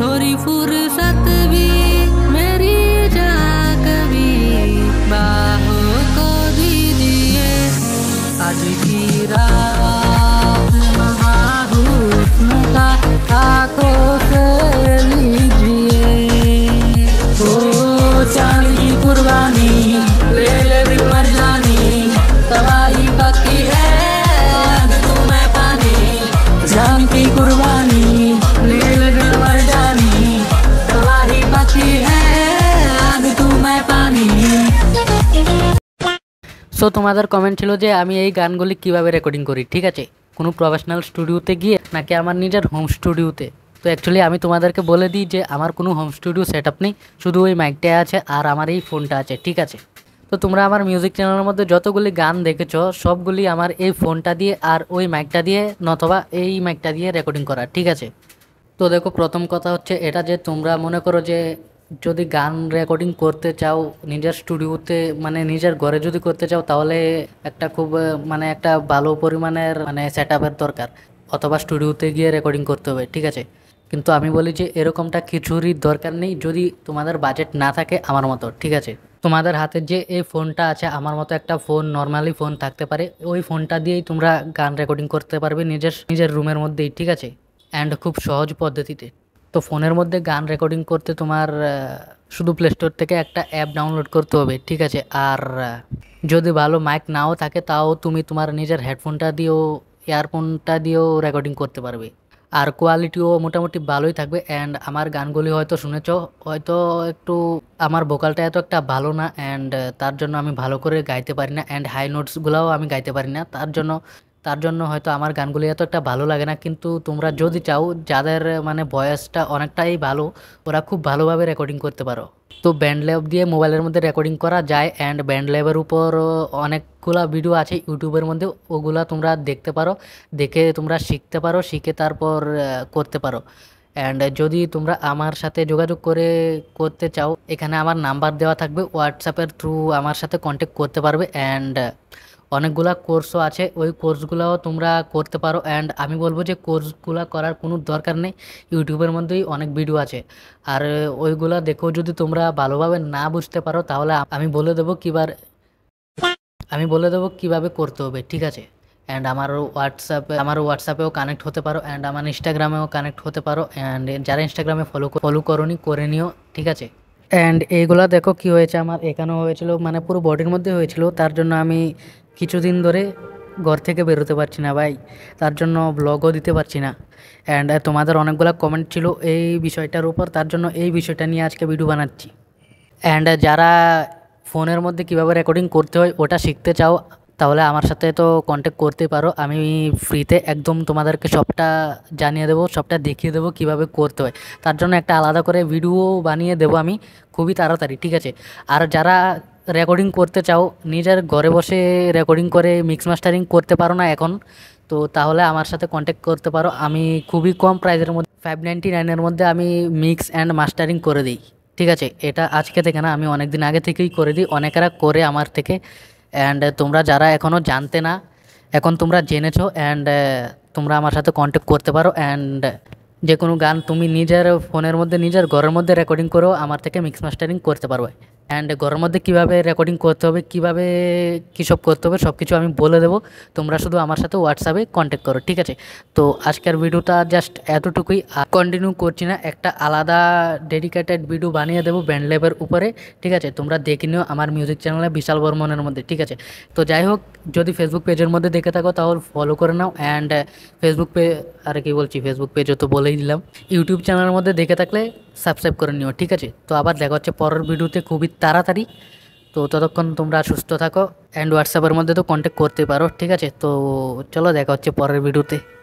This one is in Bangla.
थोड़ी फुर्सत भी मेरी जा कभी बाहों को दीजिए आज की रात সো তোমাদের কমেন্ট ছিল যে আমি এই গানগুলি কিভাবে রেকর্ডিং করি ঠিক আছে কোনো প্রফেশনাল স্টুডিওতে গিয়ে নাকি আমার নিজের হোম স্টুডিওতে তো অ্যাকচুয়ালি আমি তোমাদেরকে বলে দিই যে আমার কোনো হোম স্টুডিও সেট নেই শুধু ওই মাইকটা আছে আর আমার এই ফোনটা আছে ঠিক আছে তো তোমরা আমার মিউজিক চ্যানেলের মধ্যে যতগুলি গান দেখেছ সবগুলি আমার এই ফোনটা দিয়ে আর ওই মাইকটা দিয়ে নতবা এই মাইকটা দিয়ে রেকর্ডিং করা ঠিক আছে তো দেখো প্রথম কথা হচ্ছে এটা যে তোমরা মনে করো যে যদি গান রেকর্ডিং করতে চাও নিজের স্টুডিওতে মানে নিজের ঘরে যদি করতে চাও তাহলে একটা খুব মানে একটা ভালো পরিমাণের মানে সেট দরকার অথবা স্টুডিওতে গিয়ে রেকর্ডিং করতে হবে ঠিক আছে কিন্তু আমি বলি যে এরকমটা কিছুরই দরকার নেই যদি তোমাদের বাজেট না থাকে আমার মতো ঠিক আছে তোমাদের হাতে যে এই ফোনটা আছে আমার মতো একটা ফোন নর্মালি ফোন থাকতে পারে ওই ফোনটা দিয়েই তোমরা গান রেকর্ডিং করতে পারবে নিজের নিজের রুমের মধ্যেই ঠিক আছে অ্যান্ড খুব সহজ পদ্ধতিতে তো ফোনের মধ্যে গান রেকর্ডিং করতে তোমার শুধু প্লে স্টোর থেকে একটা অ্যাপ ডাউনলোড করতে হবে ঠিক আছে আর যদি ভালো মাইক নাও থাকে তাও তুমি তোমার নিজের হেডফোনটা দিয়েও ইয়ারফোনটা দিয়েও রেকর্ডিং করতে পারবে আর কোয়ালিটিও মোটামুটি ভালোই থাকবে অ্যান্ড আমার গানগুলি হয়তো শুনেছ হয়তো একটু আমার ভোকালটা এত একটা ভালো না অ্যান্ড তার জন্য আমি ভালো করে গাইতে পারি না অ্যান্ড হাই নোটসগুলোও আমি গাইতে পারি না তার জন্য তার জন্য হয়তো আমার গানগুলি এত একটা ভালো লাগে না কিন্তু তোমরা যদি চাও যাদের মানে ভয়েসটা অনেকটাই ভালো ওরা খুব ভালোভাবে রেকর্ডিং করতে পারো তো ব্যান্ড ল্যাব দিয়ে মোবাইলের মধ্যে রেকর্ডিং করা যায় অ্যান্ড ব্যান্ড ল্যাবের উপর অনেকগুলা ভিডিও আছে ইউটিউবের মধ্যে ওগুলা তোমরা দেখতে পারো দেখে তোমরা শিখতে পারো শিখে তারপর করতে পারো অ্যান্ড যদি তোমরা আমার সাথে যোগাযোগ করে করতে চাও এখানে আমার নাম্বার দেওয়া থাকবে হোয়াটসঅ্যাপের থ্রু আমার সাথে কন্ট্যাক্ট করতে পারবে অ্যান্ড অনেকগুলা কোর্সও আছে ওই কোর্সগুলোও তোমরা করতে পারো অ্যান্ড আমি বলবো যে কোর্সগুলো করার কোনো দরকার নেই ইউটিউবের মধ্যেই অনেক ভিডিও আছে আর ওইগুলো দেখেও যদি তোমরা ভালোভাবে না বুঝতে পারো তাহলে আমি বলে দেবো কিবার আমি বলে দেবো কিভাবে করতে হবে ঠিক আছে অ্যান্ড আমার হোয়াটসঅ্যাপে আমার হোয়াটসঅ্যাপেও কানেক্ট হতে পারো অ্যান্ড আমার ইনস্টাগ্রামেও কানেক্ট হতে পারো অ্যান্ড যারা ইনস্টাগ্রামে ফলো ফলো নি করে নিও ঠিক আছে অ্যান্ড এইগুলা দেখো কি হয়েছে আমার এখানেও হয়েছিল মানে পুরো বডির মধ্যে হয়েছিল তার জন্য আমি কিছুদিন ধরে ঘর থেকে বেরোতে পারছি না ভাই তার জন্য ব্লগও দিতে পারছি না অ্যান্ড তোমাদের অনেকগুলো কমেন্ট ছিল এই বিষয়টার উপর তার জন্য এই বিষয়টা নিয়ে আজকে ভিডিও বানাচ্ছি অ্যান্ড যারা ফোনের মধ্যে কিভাবে রেকর্ডিং করতে হয় ওটা শিখতে চাও তাহলে আমার সাথে তো কন্ট্যাক্ট করতে পারো আমি ফ্রিতে একদম তোমাদেরকে সবটা জানিয়ে দেবো সবটা দেখিয়ে দেবো কিভাবে করতে হয় তার জন্য একটা আলাদা করে ভিডিও বানিয়ে দেবো আমি খুবই তাড়াতাড়ি ঠিক আছে আর যারা রেকর্ডিং করতে চাও নিজের ঘরে বসে রেকর্ডিং করে মিক্স মাস্টারিং করতে পারো না এখন তো তাহলে আমার সাথে কন্ট্যাক্ট করতে পারো আমি খুবই কম প্রাইজের মধ্যে ফাইভ নাইনটি নাইনের মধ্যে আমি মিক্স অ্যান্ড মাস্টারিং করে দিই ঠিক আছে এটা আজকে থেকে না আমি অনেক দিন আগে থেকেই করে দিই অনেকেরা করে আমার থেকে অ্যান্ড uh, তোমরা যারা এখনও জানতে না এখন তোমরা জেনেছো অ্যান্ড uh, তোমরা আমার সাথে কন্ট্যাক্ট করতে পারো অ্যান্ড uh, যে কোনো গান তুমি নিজের ফোনের মধ্যে নিজের ঘরের মধ্যে রেকর্ডিং করেও আমার থেকে মিক্স মাস্টারিং করতে পারবে অ্যান্ড ঘরের মধ্যে কীভাবে রেকর্ডিং করতে হবে কীভাবে কী সব করতে হবে সব কিছু আমি বলে দেবো তোমরা শুধু আমার সাথে হোয়াটসঅ্যাপে কন্ট্যাক্ট করো ঠিক আছে তো আজকের ভিডিওটা জাস্ট এতটুকুই কন্টিনিউ করছি না একটা আলাদা ডেডিকেটেড ভিডিও বানিয়ে দেবো ব্যান্ড লেভের উপরে ঠিক আছে তোমরা দেখে নিও আমার মিউজিক চ্যানেলে বিশাল বর্মনের মধ্যে ঠিক আছে তো যাই হোক যদি ফেসবুক পেজের মধ্যে দেখে থাকো তাহলে ফলো করে নাও অ্যান্ড ফেসবুক পে আর কি বলছি ফেসবুক পেজও তো বলেই দিলাম ইউটিউব চ্যানেলের মধ্যে দেখে থাকলে সাবস্ক্রাইব করে নিও ঠিক আছে তো আবার দেখা হচ্ছে পরের ভিডিওতে খুবই তাড়াতাড়ি তো ততক্ষণ তোমরা সুস্থ থাকো অ্যান্ড হোয়াটসঅ্যাপের মধ্যে তো কন্ট্যাক্ট করতে পারো ঠিক আছে তো চলো দেখা হচ্ছে পরের ভিডিওতে